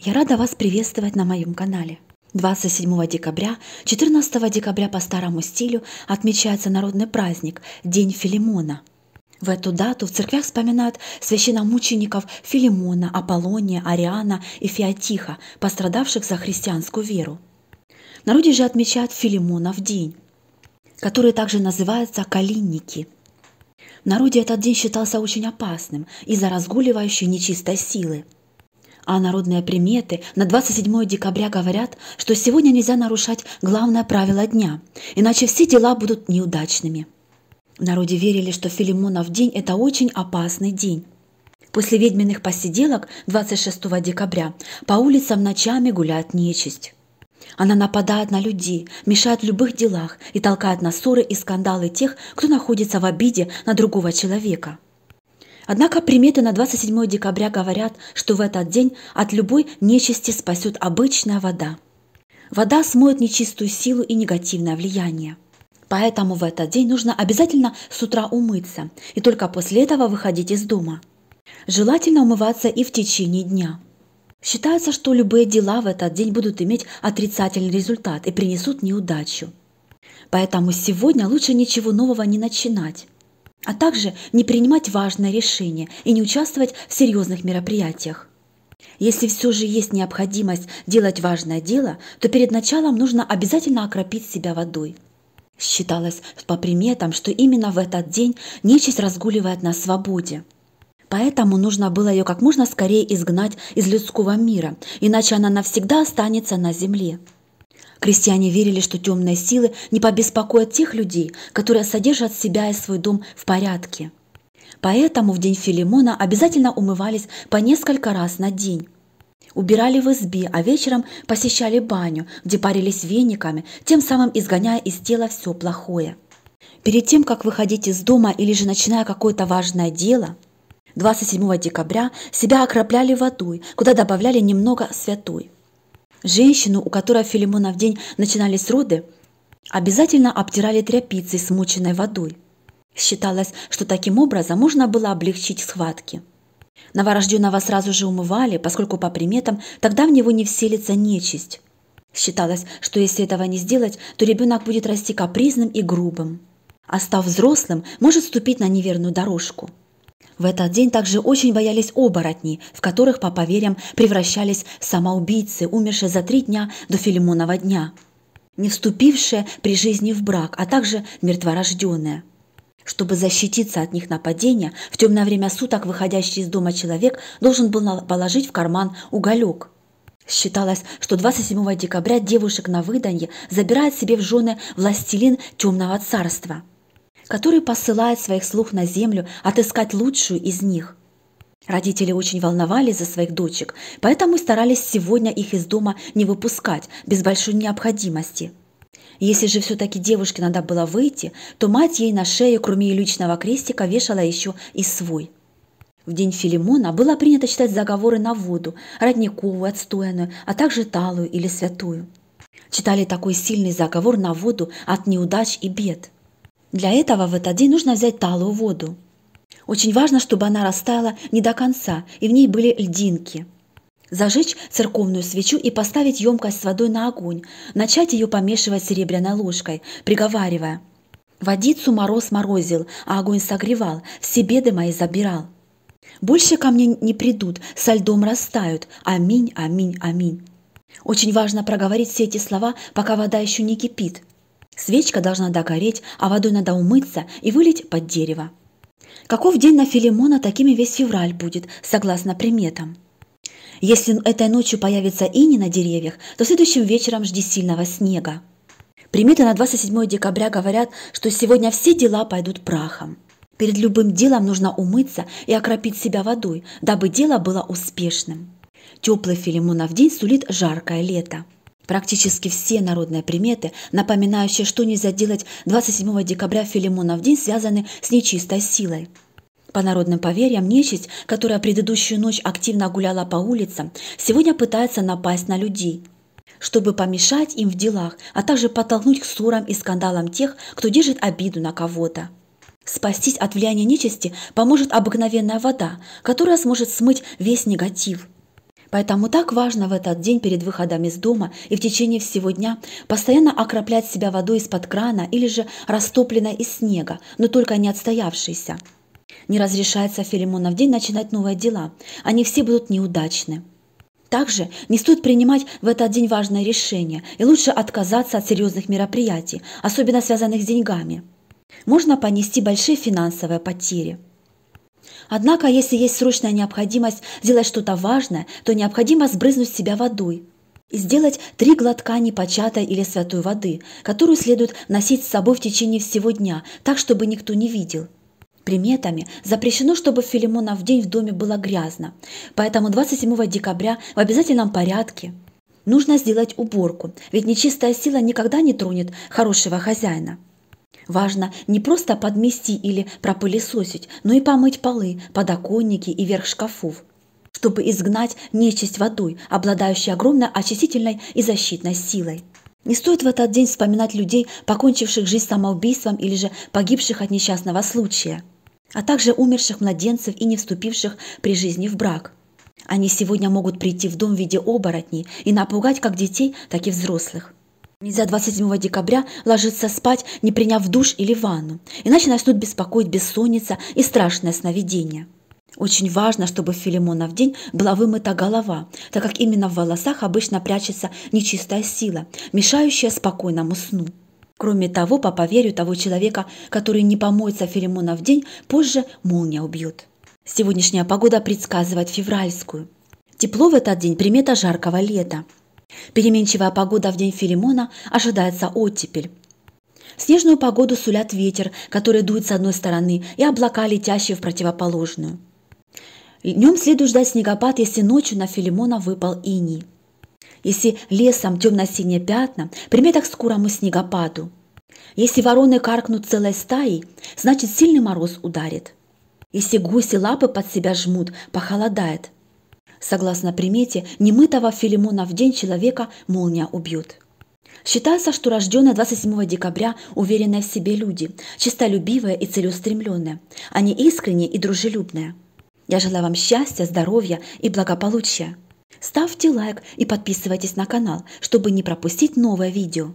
Я рада вас приветствовать на моем канале. 27 декабря, 14 декабря по старому стилю отмечается народный праздник – День Филимона. В эту дату в церквях вспоминают священномучеников Филимона, Аполлония, Ариана и Феотиха, пострадавших за христианскую веру. В народе же отмечают Филимонов день, который также называется «калинники». В народе этот день считался очень опасным из-за разгуливающей нечистой силы – а народные приметы на 27 декабря говорят, что сегодня нельзя нарушать главное правило дня, иначе все дела будут неудачными. В народе верили, что Филимонов день – это очень опасный день. После ведьминых посиделок 26 декабря по улицам ночами гуляет нечисть. Она нападает на людей, мешает в любых делах и толкает на ссоры и скандалы тех, кто находится в обиде на другого человека – Однако приметы на 27 декабря говорят, что в этот день от любой нечисти спасет обычная вода. Вода смоет нечистую силу и негативное влияние. Поэтому в этот день нужно обязательно с утра умыться и только после этого выходить из дома. Желательно умываться и в течение дня. Считается, что любые дела в этот день будут иметь отрицательный результат и принесут неудачу. Поэтому сегодня лучше ничего нового не начинать а также не принимать важное решение и не участвовать в серьезных мероприятиях. Если все же есть необходимость делать важное дело, то перед началом нужно обязательно окропить себя водой. Считалось по приметам, что именно в этот день нечисть разгуливает на свободе. Поэтому нужно было ее как можно скорее изгнать из людского мира, иначе она навсегда останется на земле. Крестьяне верили, что темные силы не побеспокоят тех людей, которые содержат себя и свой дом в порядке. Поэтому в день Филимона обязательно умывались по несколько раз на день. Убирали в избе, а вечером посещали баню, где парились вениками, тем самым изгоняя из тела все плохое. Перед тем, как выходить из дома или же начиная какое-то важное дело, 27 декабря себя окропляли водой, куда добавляли немного святой – Женщину, у которой Филимона в день начинались роды, обязательно обтирали тряпицей, смоченной водой. Считалось, что таким образом можно было облегчить схватки. Новорожденного сразу же умывали, поскольку по приметам тогда в него не вселится нечисть. Считалось, что если этого не сделать, то ребенок будет расти капризным и грубым. А став взрослым, может ступить на неверную дорожку. В этот день также очень боялись оборотни, в которых, по поверьям, превращались самоубийцы, умершие за три дня до Филимонова дня, не вступившие при жизни в брак, а также мертворожденные. Чтобы защититься от них нападения, в темное время суток выходящий из дома человек должен был положить в карман уголек. Считалось, что 27 декабря девушек на выданье забирает себе в жены властелин темного царства – который посылает своих слух на землю отыскать лучшую из них. Родители очень волновались за своих дочек, поэтому старались сегодня их из дома не выпускать без большой необходимости. Если же все-таки девушке надо было выйти, то мать ей на шею, кроме личного крестика, вешала еще и свой. В день Филимона было принято читать заговоры на воду, родниковую, отстойную, а также талую или святую. Читали такой сильный заговор на воду от неудач и бед – для этого в этот день нужно взять талую воду. Очень важно, чтобы она растаяла не до конца, и в ней были льдинки. Зажечь церковную свечу и поставить емкость с водой на огонь. Начать ее помешивать серебряной ложкой, приговаривая. «Водицу мороз морозил, а огонь согревал, все беды мои забирал». Больше ко мне не придут, со льдом растают. Аминь, аминь, аминь. Очень важно проговорить все эти слова, пока вода еще не кипит – Свечка должна догореть, а водой надо умыться и вылить под дерево. Каков день на Филимона, такими весь февраль будет, согласно приметам. Если этой ночью появится ини на деревьях, то следующим вечером жди сильного снега. Приметы на 27 декабря говорят, что сегодня все дела пойдут прахом. Перед любым делом нужно умыться и окропить себя водой, дабы дело было успешным. Теплый Филимонов день сулит жаркое лето. Практически все народные приметы, напоминающие, что нельзя делать 27 декабря в Филимонов день, связаны с нечистой силой. По народным поверьям, нечисть, которая предыдущую ночь активно гуляла по улицам, сегодня пытается напасть на людей, чтобы помешать им в делах, а также подтолкнуть к ссорам и скандалам тех, кто держит обиду на кого-то. Спастись от влияния нечисти поможет обыкновенная вода, которая сможет смыть весь негатив – Поэтому так важно в этот день перед выходом из дома и в течение всего дня постоянно окроплять себя водой из-под крана или же растопленной из снега, но только не отстоявшейся. Не разрешается Филимонов день начинать новые дела. Они все будут неудачны. Также не стоит принимать в этот день важное решение и лучше отказаться от серьезных мероприятий, особенно связанных с деньгами. Можно понести большие финансовые потери – Однако, а если есть срочная необходимость сделать что-то важное, то необходимо сбрызнуть себя водой, и сделать три глотка непочатой или святой воды, которую следует носить с собой в течение всего дня, так, чтобы никто не видел. Приметами запрещено, чтобы Филимона в день в доме было грязно, поэтому 27 декабря в обязательном порядке нужно сделать уборку, ведь нечистая сила никогда не тронет хорошего хозяина. Важно не просто подмести или пропылесосить, но и помыть полы, подоконники и верх шкафов, чтобы изгнать нечисть водой, обладающей огромной очистительной и защитной силой. Не стоит в этот день вспоминать людей, покончивших жизнь самоубийством или же погибших от несчастного случая, а также умерших младенцев и не вступивших при жизни в брак. Они сегодня могут прийти в дом в виде оборотней и напугать как детей, так и взрослых. Нельзя 27 декабря ложиться спать, не приняв душ или ванну, иначе начнут беспокоить бессонница и страшное сновидение. Очень важно, чтобы в Филимонов день была вымыта голова, так как именно в волосах обычно прячется нечистая сила, мешающая спокойному сну. Кроме того, по поверью того человека, который не помоется в Филимонов день, позже молния убьет. Сегодняшняя погода предсказывает февральскую. Тепло в этот день – примета жаркого лета. Переменчивая погода в день Филимона ожидается оттепель. Снежную погоду сулят ветер, который дует с одной стороны, и облака, летящие в противоположную. Днем следует ждать снегопад, если ночью на Филимона выпал иней. Если лесом темно-синие пятна, примета к скорому снегопаду. Если вороны каркнут целой стаей, значит сильный мороз ударит. Если гуси лапы под себя жмут, похолодает – Согласно примете, немытого Филимона в день человека молния убьет. Считается, что рожденные 27 декабря уверенные в себе люди, чистолюбивые и целеустремленные. Они искренние и дружелюбные. Я желаю вам счастья, здоровья и благополучия. Ставьте лайк и подписывайтесь на канал, чтобы не пропустить новое видео.